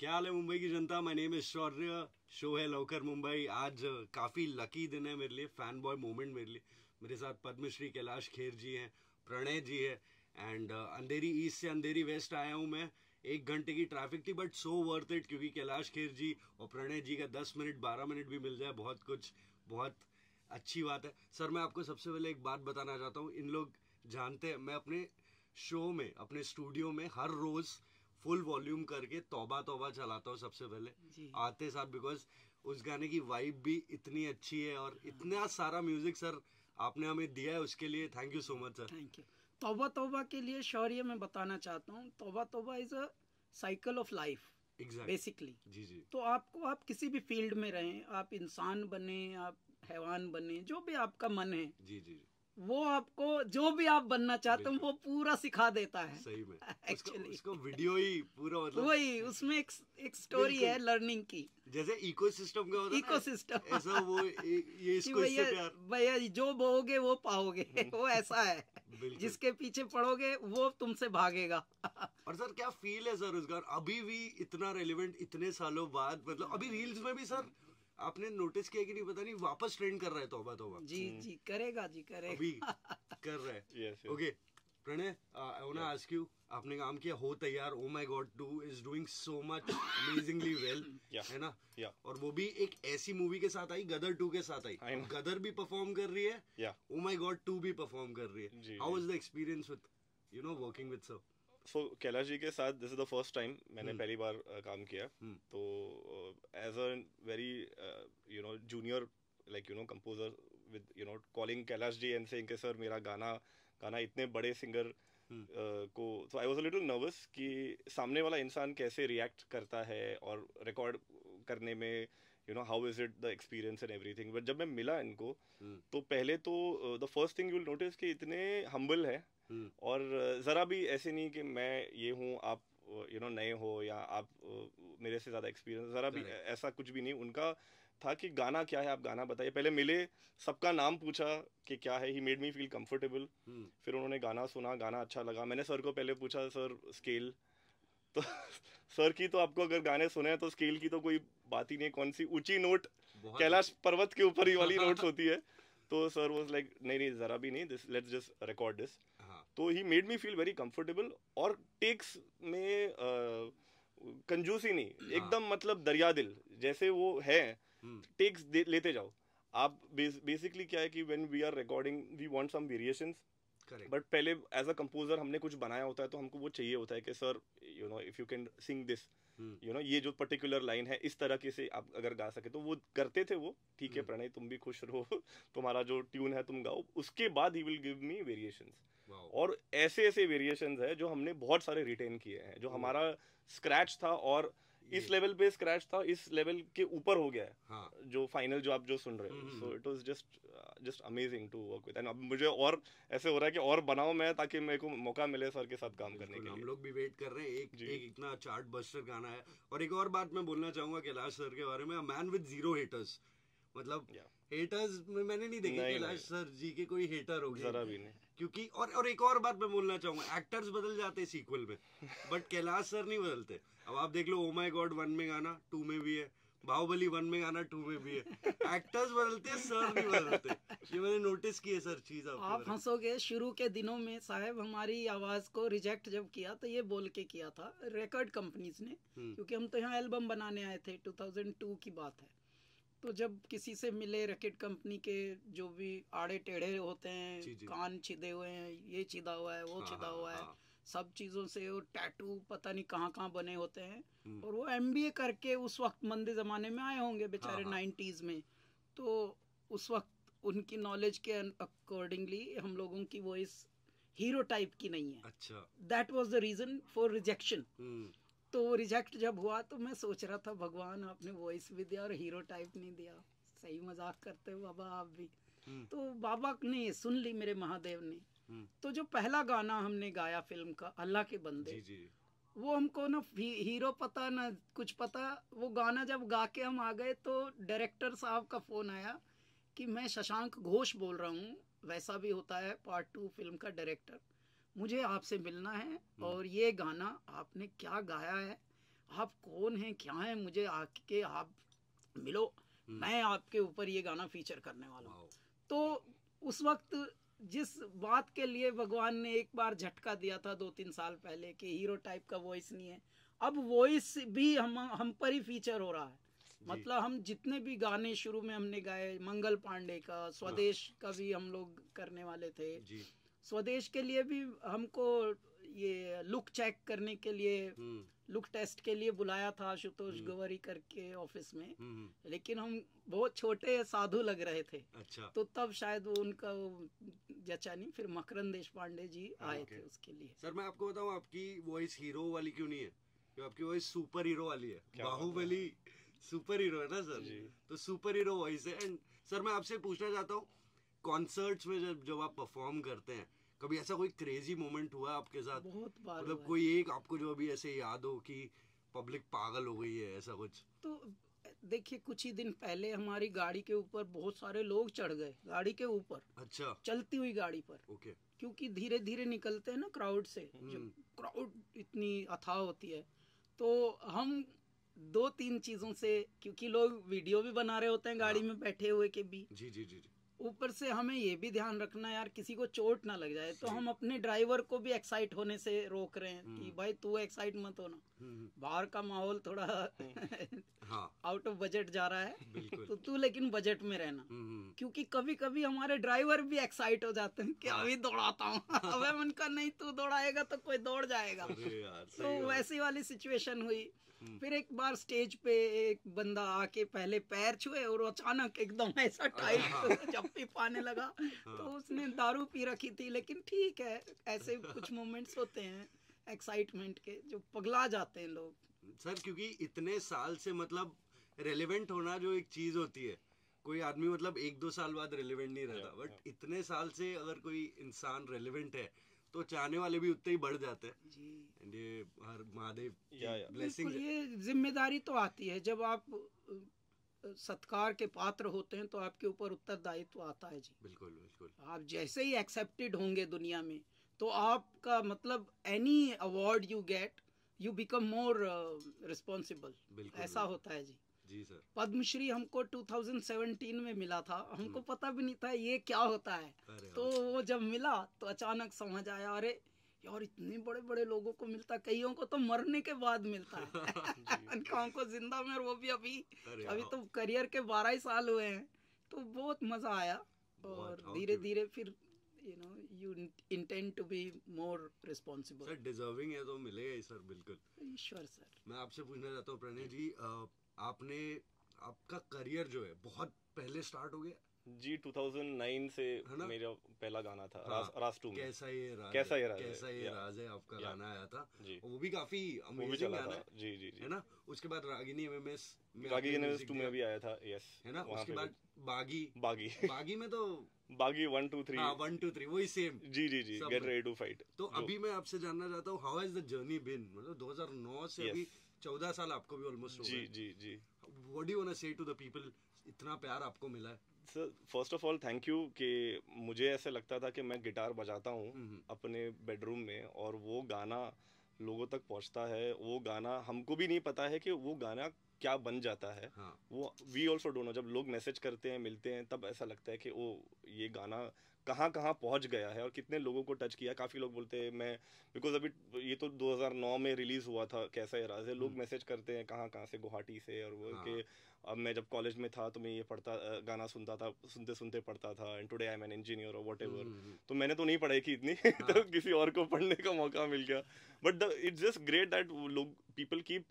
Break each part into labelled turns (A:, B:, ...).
A: क्या हाल है मुंबई की जनता my name is Shaurya show है लवकर मुंबई आज काफ़ी लकी दिन है मेरे लिए फ़ैन बॉय मोमेंट मेरे लिए मेरे साथ पद्मश्री कैलाश खेर जी हैं प्रणय जी है एंड uh, अंधेरी ईस्ट से अंधेरी वेस्ट आया हूँ मैं एक घंटे की ट्रैफिक थी बट सो वर्थ इट क्योंकि कैलाश खेर जी और प्रणय जी का दस मिनट बारह मिनट भी मिल जाए बहुत कुछ बहुत अच्छी बात है सर मैं आपको सबसे पहले एक बात बताना चाहता हूँ इन लोग जानते हैं मैं अपने शो में अपने स्टूडियो में हर रोज़ फुल वॉल्यूम करके तोबा तोबा चलाता हूँ सबसे पहले आते साहब बिकॉज उस गाने की वाइब भी इतनी अच्छी है और हाँ। इतना सारा म्यूजिक सर आपने हमें दिया है उसके लिए thank you so much sir thank you
B: Tauba Tauba के लिए शौर्य मैं बताना चाहता हूँ Tauba Tauba is a cycle of life basically जी जी तो आपको आप किसी भी फील्ड में रहें आप इंसान बने आप हैवान बने जो भी आपका मन है जी जी वो आपको जो भी आप बनना चाहते हो वो पूरा सिखा देता है सही में एक्चुअली उसको, उसको वीडियो
A: ही पूरा मतलब वही
B: उसमें एक, एक स्टोरी है लर्निंग की जैसे इकोसिस्टम का होता इकोसिस्टम ऐसा वो ये इसको भैया प्यार भैया जो बोगे वो पाओगे वो ऐसा है जिसके पीछे पड़ोगे वो तुमसे भागेगा और सर क्या फील है सर उसका अभी भी इतना
A: रेलिवेंट इतने सालों बाद मतलब अभी रील्स में भी सर आपने नोटिस किया कि नहीं पता नहीं वापस ट्रेंड कर रहा है तोबा तोबा जी हम्म। जी
B: करेगा जी करेगा अभी
A: कर रहा है okay Pranay I want to ask you आपने काम किया हो तैयार oh my god two is doing so much amazingly well है ना yeah. और वो भी एक ऐसी मूवी के साथ आई गदर टू के साथ आई गदर भी परफॉर्म कर रही है ओ माय गॉड टू भी परफॉर्म कर रही है how is the experience with you know working with sir
C: so Kailash ji के साथ this is the first time मैंने hmm. पहली बार काम किया hmm. तो as a very you know junior like you know composer with you know calling Kailash ji and saying sir मेरा गाना गाना इतने बड़े सिंगर hmm. को तो I was a little nervous कि सामने वाला इंसान कैसे रिएक्ट करता है और रिकॉर्ड करने में you know how is it the experience and everything but जब मैं मिला इनको तो पहले तो the first thing you will notice कि इतने हम्बल है हम्म। और ज़रा भी ऐसे नहीं कि मैं ये हूँ आप यू नो नए हो या आप मेरे से ज़्यादा एक्सपीरियंस ज़रा भी ऐसा कुछ भी नहीं उनका था कि गाना क्या है आप गाना बताइए पहले मिले सबका नाम पूछा कि क्या है he made me feel comfortable फिर उन्होंने गाना सुना गाना अच्छा लगा मैंने सर को पहले पूछा सर स्केल तो सर की तो आपको अगर गाने सुने तो स्केल की तो कोई बात ही नहीं कौन सी ऊंची नोट कैलाश पर्वत के ऊपर ही वाली नोट्स होती है तो सर वॉज लाइक नहीं नहीं ज़रा भी नहीं this let's just record this तो he made me feel very comfortable और टेक्स में कंजूसी नहीं हाँ. एकदम मतलब दरिया दिल जैसे वो है टेक्स हम्म। लेते जाओ आप बेसिकली क्या है कि when we are recording we want some variations but पहले एज अ कंपोजर हमने कुछ बनाया होता है तो हमको वो चाहिए होता है कि sir you know if you can sing this you know ये जो पर्टिकुलर लाइन है इस तरह की से आप अगर गा सके तो वो करते थे वो ठीक है हम्म। प्रणय तुम भी खुश रहो तुम्हारा जो ट्यून है तुम गाओ उसके बाद ही विल गिव मी वेरिएशंस और ऐसे ऐसे वेरिएशन है जो हमने बहुत सारे रिटेन किए हैं जो oh. हमारा स्क्रैच था और इस लेवल पे स्क्रैच था इस लेवल के ऊपर हो गया है हाँ. जो फाइनल जो आप जो सुन रहे हो so it was just just amazing to work with and अब मुझे और ऐसे हो रहा है कि और बनाओ मैं ताकि मेरे को मौका मिले सर के साथ काम करने के लिए हम लोग
A: भी वेट कर रहे हैं एक एक इतना चार्ट बस्टर गाना है और एक और बात मैं बोलना चाहूंगा कैलाश सर के बारे में मैन विद जीरो हेटर्स मतलब हेटर्स मैंने नहीं देखे कैलाश सर जी के कोई हेटर हो गए जरा भी नहीं क्योंकि और और एक और बात मैं बोलना चाहूंगा एक्टर्स बदल जाते हैं सीक्वल में बट कैलाश सर नहीं बदलते अब आप देख लो ओ माय गॉड वन में गाना टू में भी है बाहुबली वन में गाना टू में भी है एक्टर्स बदलते हैं सर नहीं बदलते ये मैंने नोटिस की है सर चीज आप
B: हंसोगे शुरू के दिनों में साहब हमारी आवाज को रिजेक्ट जब किया तो ये बोल के किया था रिकॉर्ड कंपनीज ने हम्म। क्योंकि हम तो यहाँ एल्बम बनाने आए थे टू की बात है तो जब किसी से मिले रैकेट कंपनी के जो भी आड़े टेढ़े होते हैं कान छिदे हुए हैं ये छिदा हुआ है वो हाँ, छिदा हाँ, हुआ है हाँ। सब चीजों से और टैटू पता नहीं कहाँ कहाँ बने होते हैं हम्म। और वो एम करके उस वक्त मंदे जमाने में आए होंगे बेचारे नाइन्टीज में तो उस वक्त उनकी नॉलेज के अकॉर्डिंगली हम लोगों की वॉइस हीरो टाइप की नहीं है अच्छा that was the reason for rejection तो रिजेक्ट जब हुआ तो मैं सोच रहा था भगवान आपने वॉइस भी दिया और हीरो टाइप नहीं दिया सही मजाक करते हो बाबा आप भी हम्म। तो बाबा ने सुन ली मेरे महादेव ने हम्म। तो जो पहला गाना हमने गाया फिल्म का अल्लाह के बंदे जी जी। वो हमको ना हीरो पता ना कुछ पता वो गाना जब गा के हम आ गए तो डायरेक्टर साहब का फोन आया कि मैं शशांक घोष बोल रहा हूँ वैसा भी होता है पार्ट टू फिल्म का डायरेक्टर मुझे आपसे मिलना है हम्म। और ये गाना आपने क्या गाया है आप कौन हैं क्या हैं मुझे आके आप मिलो हम्म। मैं आपके ऊपर ये गाना फीचर करने वाला हूँ तो उस वक्त जिस बात के लिए भगवान ने एक बार झटका दिया था दो तीन साल पहले कि हीरो टाइप का वॉइस नहीं है अब वॉइस भी हम हम पर ही फीचर हो रहा है मतलब हम जितने भी गाने शुरू में हमने गाए मंगल पांडे का हाँ। स्वदेश का भी हम लोग करने वाले थे स्वदेश के लिए भी हमको ये लुक चेक करने के लिए लुक हम्म। टेस्ट के लिए बुलाया था आशुतोष हम्म। गवरी करके ऑफिस में हम्म, लेकिन हम बहुत छोटे साधु लग रहे थे अच्छा तो तब शायद वो उनका जचा नहीं फिर मकरन देश पांडे जी हाँ, आए
A: थे उसके लिए सर मैं आपको बताऊं आपकी वॉइस हीरो वाली क्यों नहीं है क्यों आपकी वॉइस सुपर हीरो वाली है बाहुबली सुपर हीरो है ना सर तो सुपर हीरो वॉइस है एंड सर मैं आपसे पूछना चाहता हूँ कॉन्सर्ट्स में जब जब आप परफॉर्म करते हैं कभी ऐसा कोई क्रेजी मोमेंट हुआ आपके साथ बहुत बार मतलब कोई एक आपको जो अभी ऐसे याद हो कि पब्लिक पागल हो गई है ऐसा कुछ
B: तो देखिए कुछ ही दिन पहले हमारी गाड़ी के ऊपर बहुत सारे लोग चढ़ गए गाड़ी के ऊपर अच्छा चलती हुई गाड़ी पर ओके क्योंकि धीरे धीरे निकलते हैं ना क्राउड से क्राउड हम्म। इतनी अथाह होती है तो हम दो तीन चीजों से क्योंकि लोग वीडियो भी बना रहे होते हैं गाड़ी हाँ। में बैठे हुए के भी जी जी जी, जी। ऊपर से हमें ये भी ध्यान रखना यार किसी को चोट ना लग जाए तो हम अपने ड्राइवर को भी एक्साइट होने से रोक रहे हैं कि हम्म। भाई तू एक्साइट मत होना हम्म। बाहर का माहौल थोड़ा आउट ऑफ बजट जा रहा है तो तू लेकिन बजट में रहना हम्म, क्योंकि कभी कभी हमारे ड्राइवर भी एक्साइट हो जाते हैं कि हाँ। अभी दौड़ाता हूँ अब उनका नहीं तू दौड़ाएगा तो कोई दौड़ जाएगा तो वैसी वाली सिचुएशन हुई फिर एक बार स्टेज पे एक बंदा आके पहले पैर छुए और अचानक एकदम ऐसा हाँ। टाइट भी पाने लगा हाँ। तो उसने दारू पी रखी थी लेकिन ठीक है ऐसे कुछ मोमेंट्स होते हैं एक्साइटमेंट के जो पगला जाते हैं लोग सर क्योंकि
A: इतने साल से मतलब रेलिवेंट होना जो एक चीज होती है कोई आदमी मतलब एक दो साल बाद रेलिवेंट नहीं रहता बट इतने साल से अगर कोई इंसान रेलिवेंट है तो चाहने वाले भी उतने ही बढ़ जाते हैं ये हर महादेव ब्लेसिंग
B: ये जिम्मेदारी तो आती है जब आप सत्कार के पात्र होते हैं तो आपके ऊपर उत्तरदायित्व तो आता है जी बिल्कुल बिल्कुल आप जैसे ही एक्सेप्टेड होंगे दुनिया में तो आपका मतलब any award you get you become more responsible ऐसा होता है जी जी सर पद्मश्री हमको 2017 में मिला था हमको पता भी नहीं था ये क्या होता है हाँ। तो वो जब मिला तो अचानक समझ आया अरे यार इतने बड़े बड़े लोगों को मिलता कईयों को तो मरने के बाद मिलता है उनका जिंदा में और वो भी अभी अभी हाँ। तो करियर के बारह ही साल हुए हैं तो बहुत मजा आया और धीरे धीरे फिर you know you intend to be more responsible sir
A: deserving है तो मिलेगा ही सर बिल्कुल ईश्वर सर मैं आपसे पूछना चाहता हूँ प्रणय जी आपने आपका करियर जो है बहुत पहले स्टार्ट हो गया
C: जी 2009 से मेरा पहला गाना था हाँ, रास, रास कैसा ये राज कैसा ये राज कैसा ये राज है आपका गाना
A: आया था वो भी काफी अमेजिंग गाना है जी जी जी है ना उसके बाद रागिनी एमएमएस रागिनी एमएमएस 2 में
C: भी आया था यस है ना उसके बाद बागी बागी बागी में तो Baaghi one two three one two three वही सेम जी जी जी गेट रेडी टू फाइट
A: तो अभी मैं आपसे जानना चाहता हूँ how is the journey been मतलब 2009 से अभी चौदह साल आपको भी ऑलमोस्ट जी जी जी what do want say to the people इतना प्यार आपको मिला है sir
C: first of all thank you कि मुझे ऐसे लगता था कि मैं गिटार बजाता हूँ हम्म, हम्म। अपने बेडरूम में और वो गाना लोगों तक पहुँचता है वो गाना हमको भी नहीं पता है कि वो गाना क्या बन जाता है हाँ. वो वी ऑल्सो डोनो जब लोग मैसेज करते हैं मिलते हैं तब ऐसा लगता है कि वो ये गाना कहाँ कहाँ पहुँच गया है और कितने लोगों को टच किया काफ़ी लोग बोलते हैं मैं बिकॉज अभी ये तो 2009 में रिलीज़ हुआ था कैसा इराज है लोग मैसेज हम्म। करते हैं कहाँ कहाँ से गुवाहाटी से और वो हाँ। कि अब मैं जब कॉलेज में था तो मैं ये पढ़ता गाना सुनता था सुनते सुनते पढ़ता था and today I am an engineer और वट तो मैंने तो नहीं पढ़ाई की इतनी तो हाँ। तो किसी और को पढ़ने का मौका मिल गया but the it's just great that लोग पीपल कीप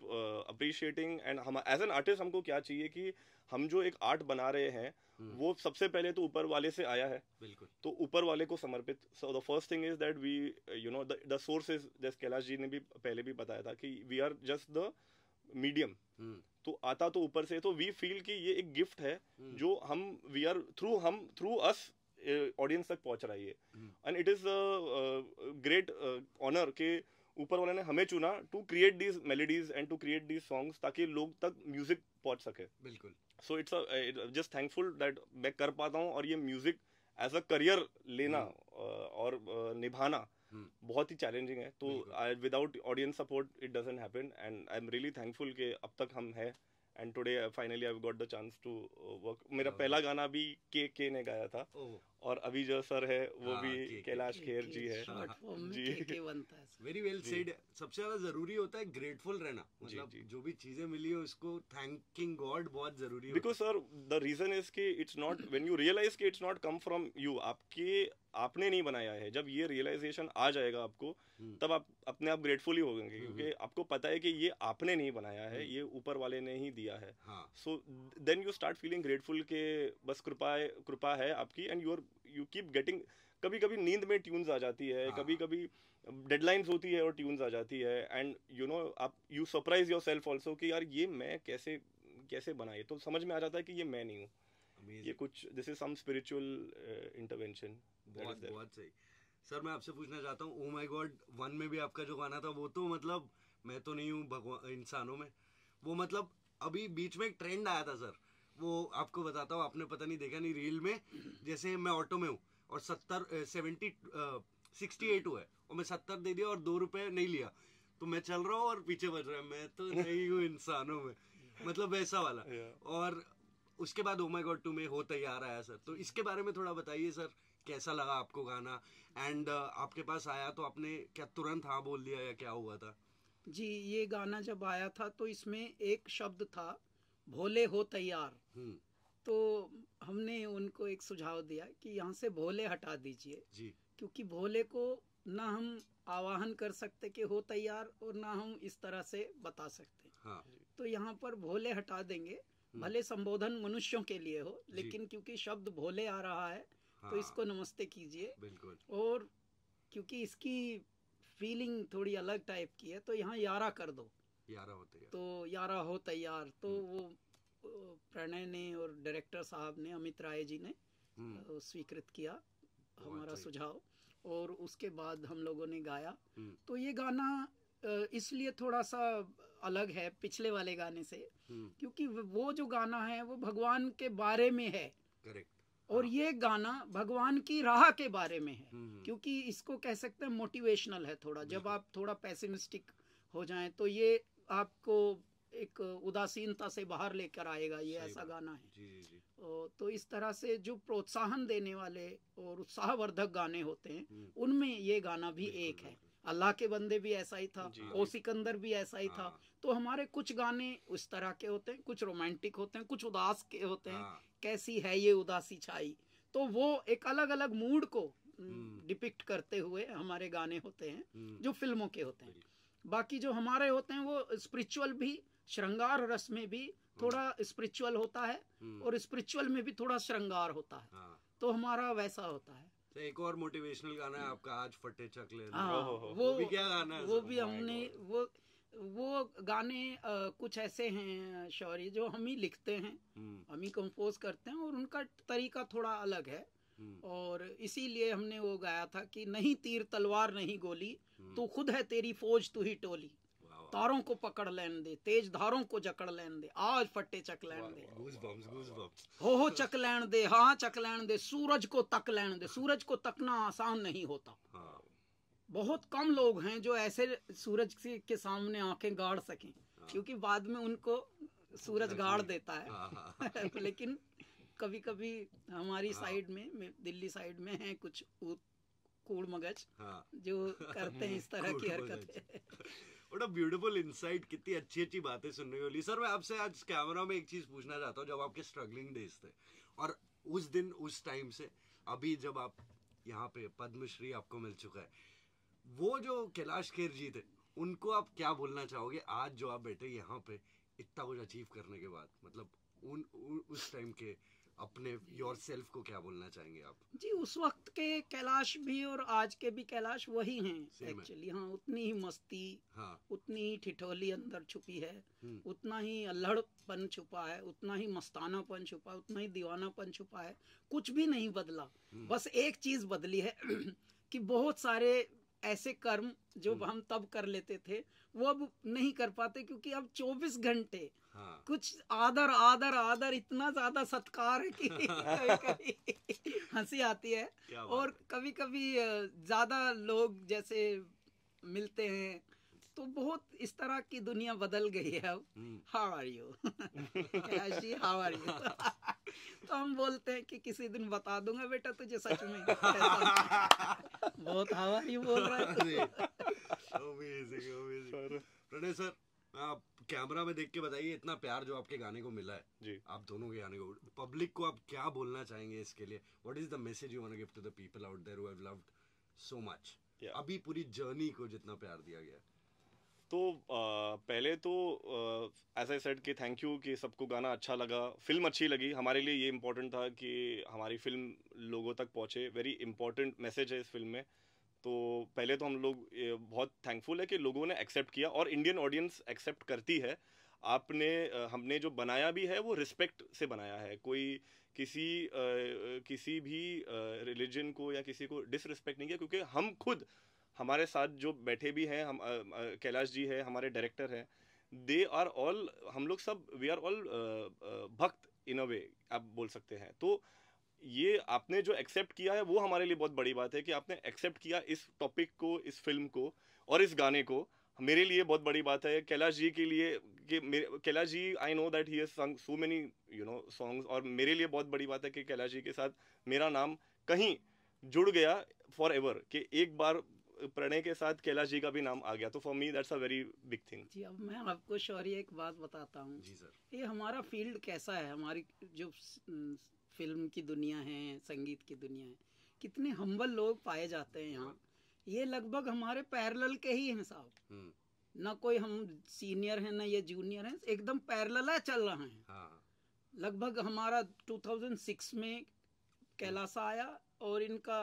C: अप्रिशिएटिंग एंड हम एज एन आर्टिस्ट हमको क्या चाहिए कि हम जो एक आर्ट बना रहे हैं हम्म। वो सबसे पहले तो ऊपर वाले से आया है बिल्कुल तो ऊपर वाले को समर्पित so the first thing is that we you know the source is जैसे कैलाश जी ने भी पहले भी बताया था कि we are just the medium तो आता तो ऊपर से तो वी फील कि ये एक गिफ्ट है हम्म। जो हम वी आर थ्रू हम थ्रू अस ऑडियंस तक पहुंच रही है and it is great honour के ऊपर वाले ने हमें चुना to create these melodies and to create these songs ताकि लोग तक म्यूजिक पहुंच सके बिल्कुल so it's just thankful that मैं कर पाता हूँ और ये म्यूजिक एज अ करियर लेना हम्म। uh, और uh, निभाना हम्म। बहुत ही चैलेंजिंग है तो without audience support it doesn't happen and I am really thankful कि अब तक हम हैं and today finally I got the chance to work मेरा हाँ। पहला गाना भी के के ने गाया था और अभी जो सर है वो आ, हाँ, भी कैलाश खेर जी हाँ, हाँ। है जी
A: वेरी वेल सेड सबसे ज्यादा जरूरी होता है ग्रेटफुल रहना मतलब जो भी चीजें मिली उसको थैंकिंग गॉड बहुत जरूरी because sir
C: the reason is कि it's not when you realise कि it's not come from you आपके आपने नहीं बनाया है जब ये रियलाइजेशन आ जाएगा आपको हम्म। तब आप अपने आप ग्रेटफुल ही गएंगे हम्म, क्योंकि हम्म। आपको पता है कि ये आपने नहीं बनाया है ये ऊपर वाले ने ही दिया है so then you start feeling grateful के बस कृपा कृपा है आपकी and you are you keep getting कभी कभी नींद में ट्यून्स आ जाती है कभी कभी डेडलाइंस होती है और ट्यून्स आ जाती है एंड यू नो आप you surprise yourself also कि यार ये मैं कैसे कैसे बनाए तो समझ में आ जाता है कि ये मैं नहीं हूँ ये कुछ this is some spiritual intervention बहुत
A: सही सर मैं आपसे पूछना चाहता हूँ ओ माय गॉड वन में भी आपका जो गाना था वो तो मतलब मैं तो नहीं हूँ भगवान इंसानों में वो मतलब अभी बीच में एक ट्रेंड आया था सर वो आपको बताता हूँ आपने पता नहीं देखा नहीं रील में जैसे मैं ऑटो में हूँ और सत्तर सेवेंटी सिक्सटी एट हुआ और मैं सत्तर दे दिया और दो रुपए नहीं लिया तो मैं चल रहा हूँ और पीछे बज रहा है मैं तो नहीं हूँ इंसानों में मतलब वैसा वाला और उसके बाद ओमा गॉड टू में हो तैयार आया सर तो इसके बारे में थोड़ा बताइए सर कैसा लगा आपको गाना एंड uh, आपके पास आया तो आपने क्या तुरंत हाँ बोल दिया या क्या हुआ था
B: जी ये गाना जब आया था तो इसमें एक शब्द था भोले हो तैयार हम्म। तो हमने उनको एक सुझाव दिया कि यहाँ से भोले हटा दीजिए क्योंकि भोले को ना हम आवाहन कर सकते कि हो तैयार और ना हम इस तरह से बता सकते हाँ। तो यहाँ पर भोले हटा देंगे हम्म। भले संबोधन मनुष्यों के लिए हो लेकिन क्योंकि शब्द भोले आ रहा है तो हाँ। तो इसको नमस्ते कीजिए बिल्कुल और क्योंकि इसकी फीलिंग थोड़ी अलग टाइप की है तो यहाँ यारा कर दो यारा हो तैयार तो यारा हो तैयार तो हम्म। वो प्रणय ने और डायरेक्टर साहब ने अमित राय जी ने हम्म। स्वीकृत किया हमारा अच्छा। सुझाव और उसके बाद हम लोगों ने गाया हम्म। तो ये गाना इसलिए थोड़ा सा अलग है पिछले वाले गाने से क्योंकि वो जो गाना है वो भगवान के बारे में है करेक्ट और हाँ। ये गाना भगवान की राह के बारे में है क्योंकि इसको कह सकते हैं मोटिवेशनल है थोड़ा जब आप थोड़ा पैसिमिस्टिक हो जाएं तो ये आपको एक उदासीनता से बाहर लेकर आएगा ये ऐसा गाना है जी जी जी। तो इस तरह से जो प्रोत्साहन देने वाले और उत्साहवर्धक गाने होते हैं हम्म। उनमें ये गाना भी एक है अल्लाह के बंदे भी ऐसा ही था ओ सिकंदर भी ऐसा ही था हाँ। तो हमारे कुछ गाने उस तरह के होते हैं कुछ रोमांटिक होते हैं कुछ उदास के होते हैं हाँ। कैसी है ये उदासी छाई तो वो एक अलग अलग मूड को हम्म। डिपिक्ट करते हुए हमारे गाने होते हैं हम्म। जो फिल्मों के होते हैं बाकी जो हमारे होते हैं वो स्पिरिचुअल भी श्रृंगार रस में भी थोड़ा स्पिरिचुअल हम्म। होता है हम्म। और स्पिरिचुअल में भी थोड़ा श्रृंगार होता है हाँ। तो हमारा वैसा होता है
A: तो एक और मोटिवेशनल गाना है आपका आज फटे चक हाँ, वो, वो भी क्या गाना है वो भी oh हमने
B: वो वो गाने आ, कुछ ऐसे हैं शौरी जो हम ही लिखते हैं हम्म। हम ही कंपोज करते हैं और उनका तरीका थोड़ा अलग है और इसीलिए हमने वो गाया था कि नहीं तीर तलवार नहीं गोली हम्म। तू खुद है तेरी फौज तू ही टोली तारों को पकड़ लेन दे तेज धारों को जकड़ लेन दे आज फट्टे चक लेन दे हो हो चक लेन दे हाँ चक लेन दे सूरज को तक लेन दे सूरज को तकना आसान नहीं होता हाँ। बहुत कम लोग हैं जो ऐसे सूरज के सामने आंखें गाड़ सकें हाँ। क्योंकि बाद में उनको सूरज गाड़ देता है हाँ, लेकिन कभी कभी हमारी हाँ। साइड में दिल्ली साइड में है कुछ कूड़ मगज
A: हाँ। जो करते हैं इस तरह की हरकत बड़ा अ ब्यूटीफुल इनसाइट कितनी अच्छी अच्छी बातें सुनने को मिली सर मैं आपसे आज कैमरा में एक चीज पूछना चाहता हूँ जब आपके स्ट्रगलिंग डेज थे और उस दिन उस टाइम से अभी जब आप यहाँ पे पद्मश्री आपको मिल चुका है वो जो कैलाश खेर जी थे उनको आप क्या बोलना चाहोगे आज जो आप बैठे यहाँ पे इतना कुछ अचीव करने के बाद मतलब उन, उ, उस टाइम के अपने योर सेल्फ को क्या बोलना चाहेंगे आप
B: जी उस वक्त के कैलाश भी और आज के भी कैलाश वही हैं एक्चुअली हाँ उतनी ही मस्ती हाँ उतनी ही ठिठोली अंदर छुपी है हम्म। उतना ही अल्हड़पन छुपा है उतना ही मस्तानापन छुपा है उतना ही दीवानापन छुपा है कुछ भी नहीं बदला हम्म। बस एक चीज बदली है कि बहुत सारे ऐसे कर्म जो हम्म। हम तब कर लेते थे वो अब नहीं कर पाते क्योंकि अब 24 घंटे हाँ। कुछ आदर आदर आदर इतना ज्यादा सत्कार है कि कभी हंसी आती है और कभी कभी ज्यादा लोग जैसे मिलते हैं तो बहुत इस तरह की दुनिया बदल गई है अब how are you how are you तो हम बोलते हैं कि किसी दिन बता दूंगा बेटा तुझे सच में बहुत हाउ आर यू बोल रहा है
A: प्रणय सर आप कैमरा में देख के बताइए इतना प्यार जो आपके गाने को मिला है जी आप दोनों के गाने को पब्लिक को आप क्या बोलना चाहेंगे इसके लिए what is the message you want to give to the people out there who have loved so much अभी पूरी जर्नी को जितना प्यार दिया गया
C: तो पहले तो ऐसा ही सेट कि थैंक यू कि सबको गाना अच्छा लगा फिल्म अच्छी लगी हमारे लिए ये इम्पोर्टेंट था कि हमारी फिल्म लोगों तक पहुँचे वेरी इंपॉर्टेंट मैसेज है इस फिल्म में तो पहले तो हम लोग बहुत थैंकफुल है कि लोगों ने एक्सेप्ट किया और इंडियन ऑडियंस एक्सेप्ट करती है आपने हमने जो बनाया भी है वो रिस्पेक्ट से बनाया है कोई किसी आ, किसी भी रिलीजन को या किसी को डिसरिस्पेक्ट नहीं किया क्योंकि हम खुद हमारे साथ जो बैठे भी हैं हम कैलाश जी है हमारे डायरेक्टर हैं दे आर ऑल हम लोग सब वी आर ऑल भक्त इन अ वे आप बोल सकते हैं तो ये आपने जो एक्सेप्ट किया है वो हमारे लिए बहुत बड़ी बात है कि आपने एक्सेप्ट किया इस टॉपिक को इस फिल्म को और इस गाने को मेरे लिए बहुत बड़ी बात है कैलाश जी के लिए कि मेरे Kailash ji I know that he has sung so many you know songs और मेरे लिए बहुत बड़ी बात है कि कैलाश जी के साथ मेरा नाम कहीं जुड़ गया फॉर एवर कि एक बार प्रणय के साथ कैलाश जी का भी नाम आ गया तो for me that's a very big thing
B: जी अब मैं आपको शौर्य एक बात बताता हूँ जी सर ये हमारा फील्ड कैसा है हमारी जो फिल्म की दुनिया है संगीत की दुनिया है कितने हम्बल लोग पाए जाते हैं यहाँ ये लगभग हमारे पैरल के ही हैं साहब हम्म। ना कोई हम सीनियर हैं ना ये जूनियर हैं एकदम पैरेलल चल रहा है हाँ। लगभग हमारा 2006 में कैलाशा आया और इनका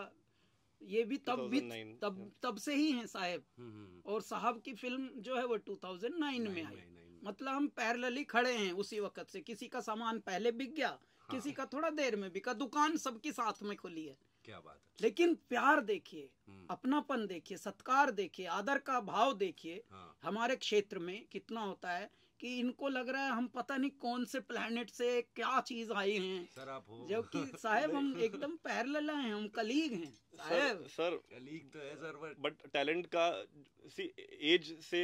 B: ये भी तब भी तब तब से ही हैं साहब हम्म, हम्म, हम्म। और साहब की फिल्म जो है वो 2009 में आई मतलब हम ही खड़े हैं उसी वक्त से किसी का सामान पहले बिक गया हाँ। किसी का थोड़ा देर में बिका दुकान सबकी साथ में खुली है क्या बात है लेकिन प्यार देखिए अपनापन देखिए सत्कार देखिए आदर का भाव देखिए हाँ। हमारे क्षेत्र में कितना होता है कि इनको लग रहा है हम पता नहीं कौन से प्लेनेट से क्या चीज आए हैं जबकि साहब हम एकदम पैरल हैं हम कलीग हैं साहब
C: सर कलीग तो है सर बट टैलेंट का सी एज से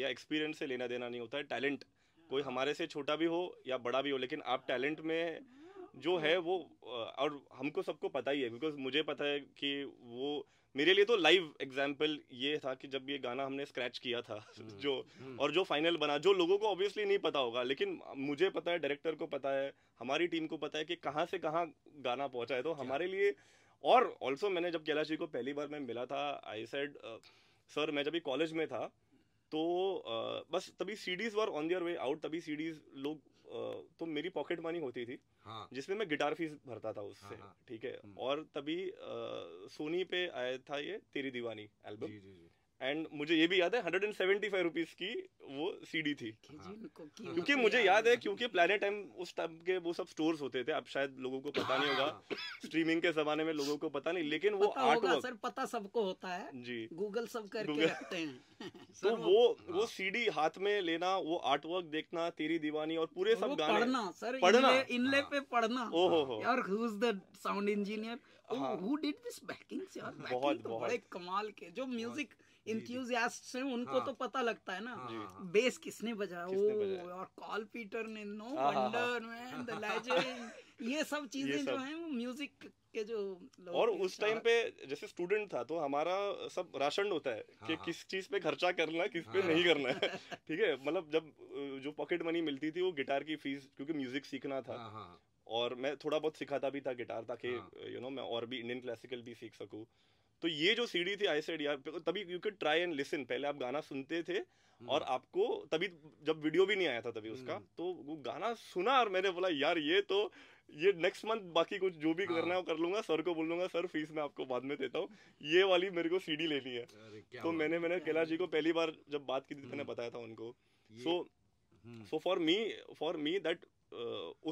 C: या एक्सपीरियंस से लेना देना नहीं होता है टैलेंट कोई हमारे से छोटा भी हो या बड़ा भी हो लेकिन आप टैलेंट में जो है वो और हमको सबको पता ही है बिकॉज मुझे पता है कि वो मेरे लिए तो लाइव एग्जाम्पल ये था कि जब ये गाना हमने स्क्रैच किया था हम्म, जो हम्म। और जो फाइनल बना जो लोगों को ऑब्वियसली नहीं पता होगा लेकिन मुझे पता है डायरेक्टर को पता है हमारी टीम को पता है कि कहाँ से कहाँ गाना पहुँचा है तो हमारे लिए और ऑल्सो मैंने जब कैलाश जी को पहली बार मैं मिला था आई सेड सर मैं जब कॉलेज में था तो uh, बस तभी CDs were on their way out तभी सीडीज लोग तो मेरी पॉकेट मनी होती थी हाँ। जिसमें मैं गिटार फीस भरता था उससे हाँ, हाँ। ठीक हाँ, है हम्म। और तभी सोनी पे आया था ये तेरी दीवानी एल्बम जी, जी, जी. एंड मुझे ये भी याद है hundred and seventy five rupees की वो सी डी थी हाँ। क्योंकि मुझे याद है क्योंकि प्लानट टाइम उस टाइम के वो सब स्टोर होते थे अब शायद लोगों को पता नहीं होगा स्ट्रीमिंग हाँ। के जमाने में लोगों को पता नहीं लेकिन वो आर्ट वर्क सर
B: पता सबको होता है जी गूगल सब करके रखते हैं तो वो वो
C: सीडी हाँ। हाथ में लेना वो आर्ट वर्क देखना तेरी दीवानी और पूरे सब गाने पढ़ना सर पढ़ना इनले पे पढ़ना ओहो यार
B: who is the sound engineer who did this backing बहुत बड़े कमाल के जो म्यूजिक इंथ्यूजियास्ट से उनको हाँ, तो पता लगता है ना हाँ, बेस हाँ, हाँ। किसने बजाया ओ और कॉल पीटर ने no wonder man the legend ये सब चीजें जो है वो म्यूजिक के जो और उस टाइम
C: पे जैसे स्टूडेंट था तो हमारा सब राशन होता है हाँ। कि हाँ। किस चीज पे खर्चा करना है किस पे हाँ। नहीं करना है ठीक है मतलब जब जो पॉकेट मनी मिलती थी वो गिटार की फीस क्योंकि म्यूजिक सीखना था हाँ। और मैं थोड़ा बहुत सिखाता भी था गिटार ताकि यू नो मैं और भी इंडियन क्लासिकल भी सीख सकूँ तो ये जो सीढ़ी थी आई सेड यार तभी you can try and listen पहले आप गाना सुनते थे हम्म। और आपको तभी जब वीडियो भी नहीं आया था तभी उसका हम्म। तो वो गाना सुना और मैंने बोला यार ये तो ये नेक्स्ट मंथ बाकी कुछ जो भी हाँ। करना है वो हाँ। कर लूंगा सर को बोल लूंगा सर फीस मैं आपको बाद में देता हूँ ये वाली मेरे को सीडी लेनी है तो मैंने मैंने कैलाश जी को पहली बार जब बात की थी तो मैंने हम्म। बताया था उनको so so for me for me that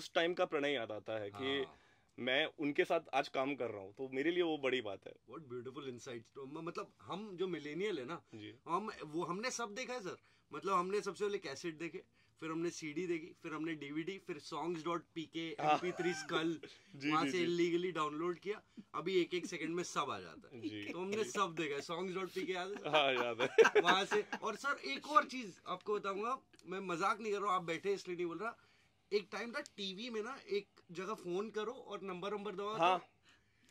C: उस टाइम का प्रणय याद आता है कि हाँ। मैं उनके साथ आज काम कर रहा हूँ तो मेरे लिए वो बड़ी बात है
A: वॉट ब्यूटिफुल इंसाइट मतलब हम जो मिलेनियल है ना हम वो हमने सब देखा है सर मतलब हमने सबसे पहले कैसेट देखे फिर हमने सीडी देखी फिर हमने डीवीडी फिर songs dot P K MP three skull वहां से इलीगली डाउनलोड किया अभी एक एक सेकंड में सब आ जाता है जी, तो हमने सब देखा सॉन्ग्स डॉट पी के याद है हाँ, वहां से और सर एक और चीज आपको बताऊंगा मैं मजाक नहीं कर रहा हूँ आप बैठे इसलिए नहीं बोल रहा एक टाइम था टीवी में ना एक जगह फोन करो और नंबर नंबर दबाओ तो हाँ,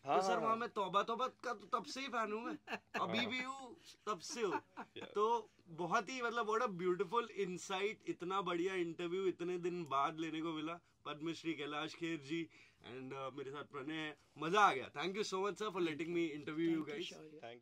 A: तो हाँ, सर हाँ, वहाँ हाँ। मैं तौबा तौबा का तो तब से ही फैन हूँ मैं अभी भी हूँ तब से हूँ तो बहुत ही मतलब बड़ा ब्यूटीफुल इनसाइट इतना बढ़िया इंटरव्यू इतने दिन बाद लेने को मिला पद्मश्री कैलाश खेर जी एंड uh, मेरे साथ प्रणय है मजा आ गया thank you so much sir for letting me interview you guys thank
C: you